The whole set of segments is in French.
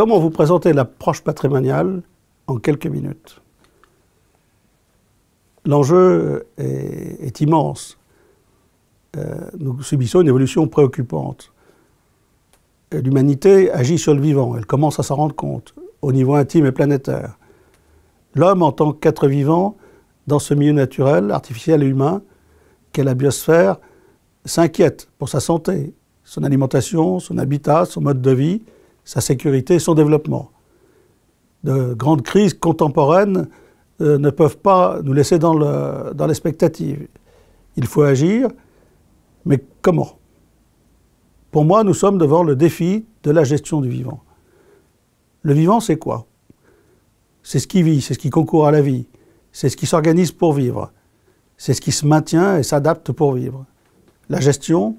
Comment vous présenter l'approche patrimoniale en quelques minutes L'enjeu est, immense. Euh, nous subissons une évolution préoccupante. Euh, l'humanité agit sur le vivant, elle commence à s'en rendre compte, au niveau intime et planétaire. L'homme, en tant qu'être vivant, dans ce milieu naturel, artificiel et humain, qu'est la biosphère, s'inquiète pour sa santé, son alimentation, son habitat, son mode de vie, sa sécurité son développement. De grandes crises contemporaines euh, ne peuvent pas nous laisser dans, le, l'expectative. Il faut agir, mais comment Pour moi, nous sommes devant le défi de la gestion du vivant. Le vivant, c'est quoi C'est ce qui vit, c'est ce qui concourt à la vie, c'est ce qui s'organise pour vivre, c'est ce qui se maintient et s'adapte pour vivre. La gestion,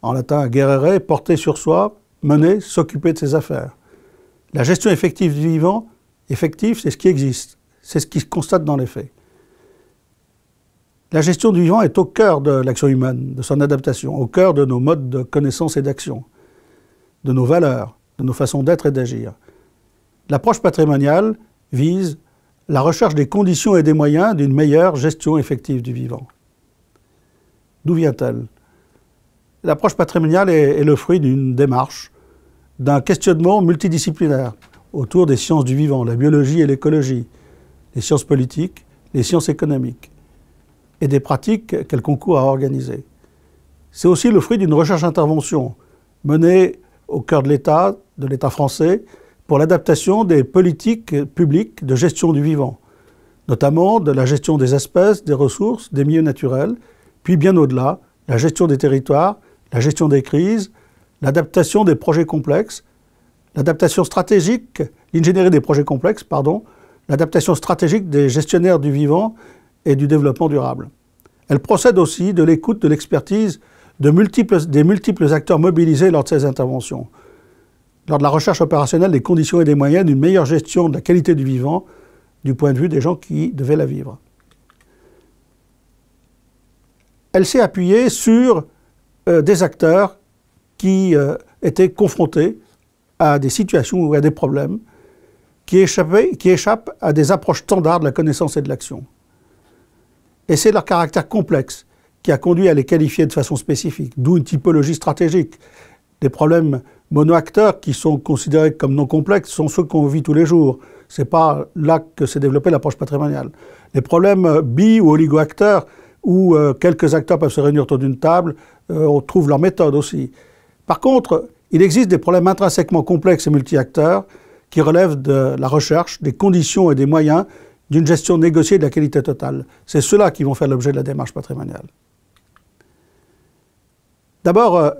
en latin guerrere, porter sur soi, mener, s'occuper de ses affaires. La gestion effective du vivant, effective, c'est ce qui existe, c'est ce qui se constate dans les faits. La gestion du vivant est au cœur de l'action humaine, de son adaptation, au cœur de nos modes de connaissance et d'action, de nos valeurs, de nos façons d'être et d'agir. L'approche patrimoniale vise la recherche des conditions et des moyens d'une meilleure gestion effective du vivant. D'où vient-elle L'approche patrimoniale est, le fruit d'une démarche, d'un questionnement multidisciplinaire autour des sciences du vivant, la biologie et l'écologie, les sciences politiques, les sciences économiques, et des pratiques qu'elle concourt à organiser. C'est aussi le fruit d'une recherche-intervention menée au cœur de l'État, de l'État français, pour l'adaptation des politiques publiques de gestion du vivant, notamment de la gestion des espèces, des ressources, des milieux naturels, puis bien au-delà, la gestion des territoires la gestion des crises, l'adaptation des projets complexes, l'adaptation stratégique, l'ingénierie des projets complexes, pardon, l'adaptation stratégique des gestionnaires du vivant et du développement durable. Elle procède aussi de l'écoute, de l'expertise de multiples, des multiples acteurs mobilisés lors de ces interventions. Lors de la recherche opérationnelle des conditions et des moyens d'une meilleure gestion de la qualité du vivant du point de vue des gens qui devaient la vivre. Elle s'est appuyée sur euh, des acteurs qui euh, étaient confrontés à des situations ou à des problèmes qui, qui échappent à des approches standards de la connaissance et de l'action. Et c'est leur caractère complexe qui a conduit à les qualifier de façon spécifique, d'où une typologie stratégique. Des problèmes monoacteurs qui sont considérés comme non complexes sont ceux qu'on vit tous les jours. C'est pas là que s'est développée l'approche patrimoniale. Les problèmes euh, bi ou oligoacteurs, où euh, quelques acteurs peuvent se réunir autour d'une table, euh, on trouve leur méthode aussi. Par contre, il existe des problèmes intrinsèquement complexes et multi-acteurs qui relèvent de la recherche, des conditions et des moyens d'une gestion négociée de la qualité totale. C'est ceux-là qui vont faire l'objet de la démarche patrimoniale. D'abord, euh,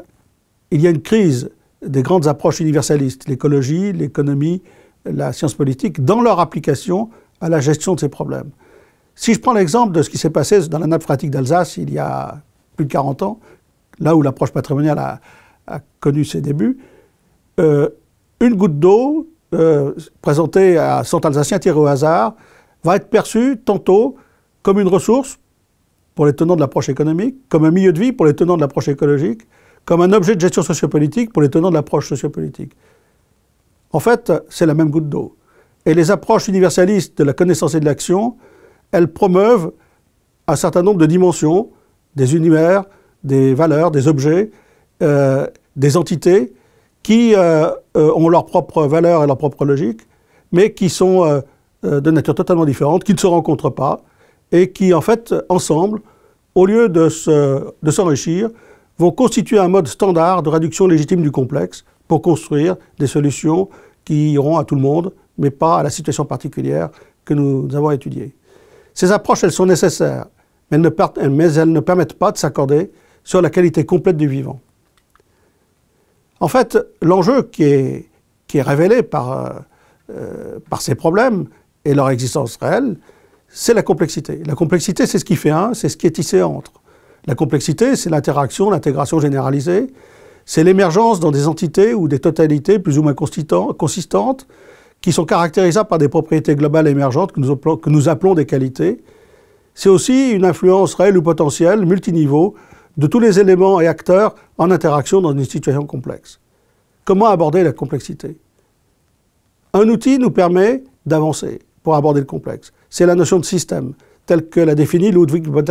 il y a une crise des grandes approches universalistes, l'écologie, l'économie, la science politique, dans leur application à la gestion de ces problèmes. Si je prends l'exemple de ce qui s'est passé dans la nappe phréatique d'Alsace il y a plus de 40 ans, là où l'approche patrimoniale a, connu ses débuts, euh, une goutte d'eau euh, présentée à 100 Alsaciens tirée au hasard va être perçue tantôt comme une ressource pour les tenants de l'approche économique, comme un milieu de vie pour les tenants de l'approche écologique, comme un objet de gestion sociopolitique pour les tenants de l'approche sociopolitique. En fait, c'est la même goutte d'eau. Et les approches universalistes de la connaissance et de l'action elles promeuvent un certain nombre de dimensions, des univers, des valeurs, des objets, euh, des entités qui euh, euh, ont leur propre valeur et leur propre logique, mais qui sont de nature totalement différente, qui ne se rencontrent pas, et qui, en fait, ensemble, au lieu de s'enrichir, vont constituer un mode standard de réduction légitime du complexe pour construire des solutions qui iront à tout le monde, mais pas à la situation particulière que nous avons étudiée. Ces approches, elles sont nécessaires, mais elles ne, permettent pas de s'accorder sur la qualité complète du vivant. En fait, l'enjeu qui est, révélé par, euh, euh, par ces problèmes et leur existence réelle, c'est la complexité. La complexité, c'est ce qui fait un, c'est ce qui est tissé entre. La complexité, c'est l'interaction, l'intégration généralisée, c'est l'émergence dans des entités ou des totalités plus ou moins consistantes qui sont caractérisables par des propriétés globales émergentes que nous appelons, des qualités. C'est aussi une influence réelle ou potentielle, multiniveau, de tous les éléments et acteurs en interaction dans une situation complexe. Comment aborder la complexité Un outil nous permet d'avancer pour aborder le complexe. C'est la notion de système, telle que l'a définie Ludwig von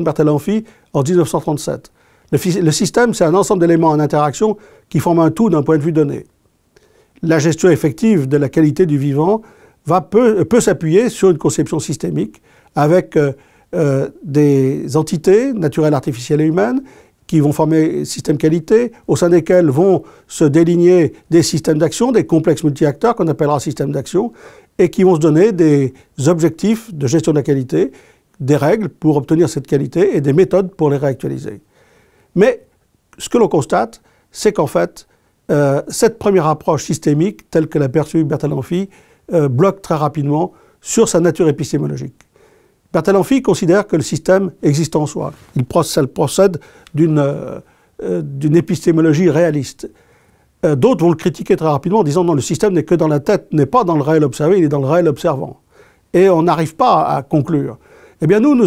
Bertalanffy en 1937. le système, c'est un ensemble d'éléments en interaction qui forment un tout d'un point de vue donné la gestion effective de la qualité du vivant va, peut, s'appuyer sur une conception systémique avec euh, euh, des entités naturelles, artificielles et humaines qui vont former système qualité, au sein desquels vont se déligner des systèmes d'action, des complexes multi-acteurs qu'on appellera systèmes d'action, et qui vont se donner des objectifs de gestion de la qualité, des règles pour obtenir cette qualité et des méthodes pour les réactualiser. Mais ce que l'on constate, c'est qu'en fait, euh, cette première approche systémique, telle que l'a perçue Bertalanffy, euh, bloque très rapidement sur sa nature épistémologique. Bertalanffy considère que le système existe en soi. Il procède, euh, d'une épistémologie réaliste. D'autres vont le critiquer très rapidement en disant non, le système n'est que dans la tête, n'est pas dans le réel observé, il est dans le réel observant. Et on n'arrive pas à conclure. Eh bien, nous, nous,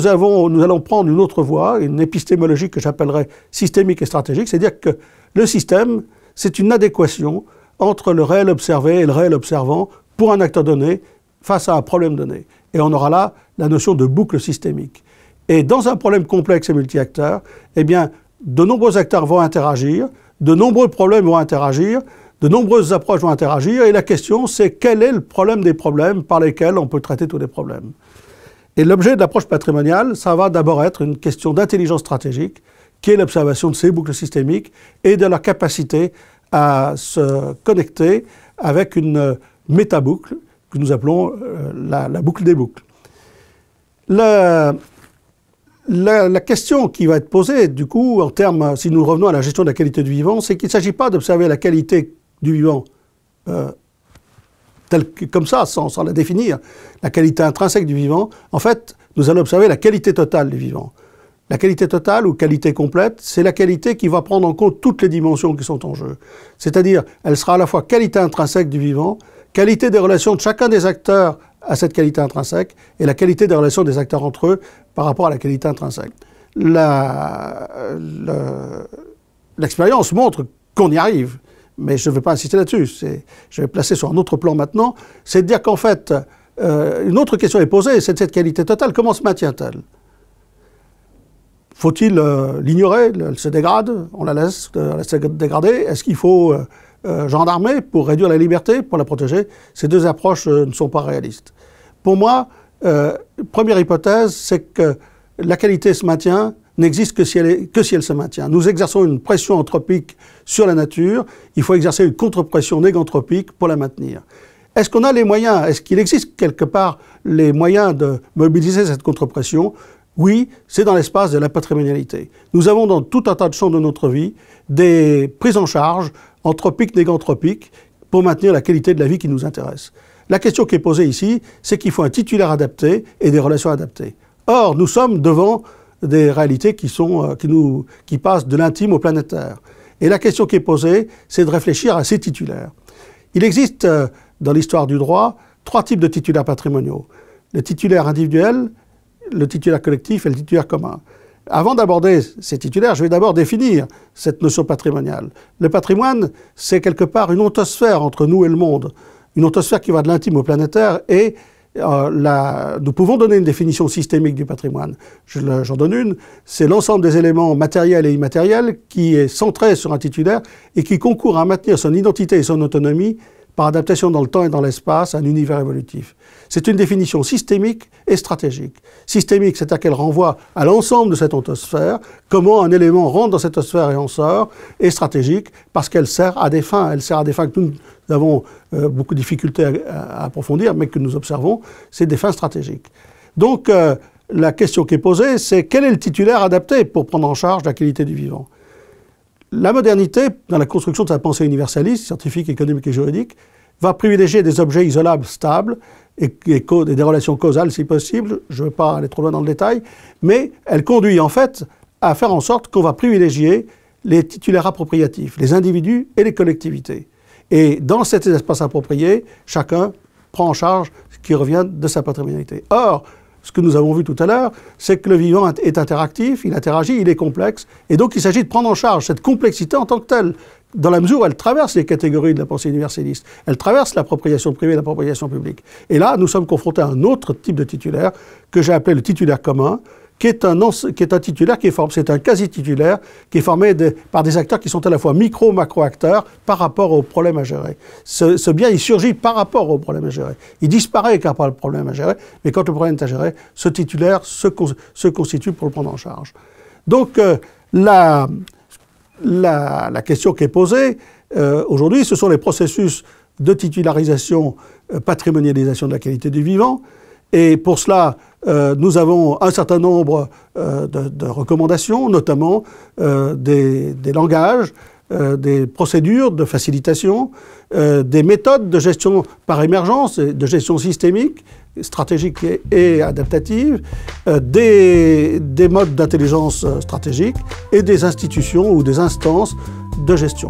nous allons prendre une autre voie, une épistémologie que j'appellerais systémique et stratégique, c'est-à-dire que le système c'est une adéquation entre le réel observé et le réel observant pour un acteur donné face à un problème donné. Et on aura là la notion de boucle systémique. Et dans un problème complexe et multi acteur eh bien, de nombreux acteurs vont interagir, de nombreux problèmes vont interagir, de nombreuses approches vont interagir, et la question c'est quel est le problème des problèmes par lesquels on peut traiter tous les problèmes. Et l'objet de l'approche patrimoniale, ça va d'abord être une question d'intelligence stratégique, qui est l'observation de ces boucles systémiques et de leur capacité à se connecter avec une méta boucle que nous appelons euh, la, boucle des boucles. La, question qui va être posée, du coup, en termes, si nous revenons à la gestion de la qualité du vivant, c'est qu'il ne s'agit pas d'observer la qualité du vivant euh, comme ça, sans la définir, la qualité intrinsèque du vivant. En fait, nous allons observer la qualité totale du vivant. La qualité totale ou qualité complète, c'est la qualité qui va prendre en compte toutes les dimensions qui sont en jeu. C'est-à-dire, elle sera à la fois qualité intrinsèque du vivant, qualité des relations de chacun des acteurs à cette qualité intrinsèque, et la qualité des relations des acteurs entre eux par rapport à la qualité intrinsèque. L'expérience montre qu'on y arrive, mais je ne vais pas insister là-dessus. Je vais placer sur un autre plan maintenant. C'est de dire qu'en fait, euh, une autre question est posée, c'est de cette qualité totale, comment se maintient-elle faut-il euh, l'ignorer Elle se dégrade, on la laisse, euh, dégrader. Est-ce qu'il faut euh, gendarmer pour réduire la liberté, pour la protéger Ces deux approches ne sont pas réalistes. Pour moi, première hypothèse, c'est que la qualité se maintient, n'existe que, si elle que si elle se maintient. Nous exerçons une pression anthropique sur la nature, il faut exercer une contre-pression négantropique pour la maintenir. Est-ce qu'on a les moyens Est-ce qu'il existe quelque part les moyens de mobiliser cette contre-pression oui, c'est dans l'espace de la patrimonialité. Nous avons dans tout un tas de champs de notre vie des prises en charge anthropiques, négantropiques, pour maintenir la qualité de la vie qui nous intéresse. La question qui est posée ici, c'est qu'il faut un titulaire adapté et des relations adaptées. Or, nous sommes devant des réalités qui, sont, euh, qui, qui passent de l'intime au planétaire. Et la question qui est posée, c'est de réfléchir à ces titulaires. Il existe, euh, dans l'histoire du droit, trois types de titulaires patrimoniaux. Les titulaires individuels le titulaire collectif et le titulaire commun. Avant d'aborder ces titulaires, je vais d'abord définir cette notion patrimoniale. Le patrimoine, c'est quelque part une ontosphère entre nous et le monde, une ontosphère qui va de l'intime au planétaire et euh, nous pouvons donner une définition systémique du patrimoine. J'en donne une, c'est l'ensemble des éléments matériels et immatériels qui est centré sur un titulaire et qui concourt à maintenir son identité et son autonomie par adaptation dans le temps et dans l'espace à un univers évolutif. C'est une définition systémique et stratégique. Systémique, c'est à dire qu'elle renvoie à l'ensemble de cette ontosphère, comment un élément rentre dans cette sphère et en sort, et stratégique, parce qu'elle sert à des fins. Elle sert à des fins que nous avons euh, beaucoup de difficultés à, approfondir, mais que nous observons, c'est des fins stratégiques. Donc, euh, la question qui est posée, c'est quel est le titulaire adapté pour prendre en charge la qualité du vivant la modernité, dans la construction de sa pensée universaliste, scientifique, économique et juridique, va privilégier des objets isolables, stables, et, des relations causales si possible, je ne veux pas aller trop loin dans le détail, mais elle conduit en fait à faire en sorte qu'on va privilégier les titulaires appropriatifs, les individus et les collectivités. Et dans cet espace approprié, chacun prend en charge ce qui revient de sa patrimonialité. Or, ce que nous avons vu tout à l'heure, c'est que le vivant est interactif, il interagit, il est complexe, et donc il s'agit de prendre en charge cette complexité en tant que telle, dans la mesure où elle traverse les catégories de la pensée universaliste, elle traverse l'appropriation privée et l'appropriation publique. Et là, nous sommes confrontés à un autre type de titulaire que j'ai appelé le titulaire commun, qui est un, qui est un titulaire, qui est c'est un quasi-titulaire, qui est formé par des acteurs qui sont à la fois micro-macro-acteurs par rapport au problème à gérer. Ce, bien, il surgit par rapport au problème à gérer. Il disparaît car pas le problème à gérer, mais quand le problème est à gérer, ce titulaire se, se constitue pour le prendre en charge. Donc, euh, la, la, la, question qui est posée euh, aujourd'hui, ce sont les processus de titularisation, euh, patrimonialisation de la qualité du vivant. Et pour cela, euh, nous avons un certain nombre euh, de, recommandations, notamment euh, des, langages, des procédures de facilitation, des méthodes de gestion par émergence, de gestion systémique, stratégique et, adaptative, des modes d'intelligence stratégique et des institutions ou des instances de gestion.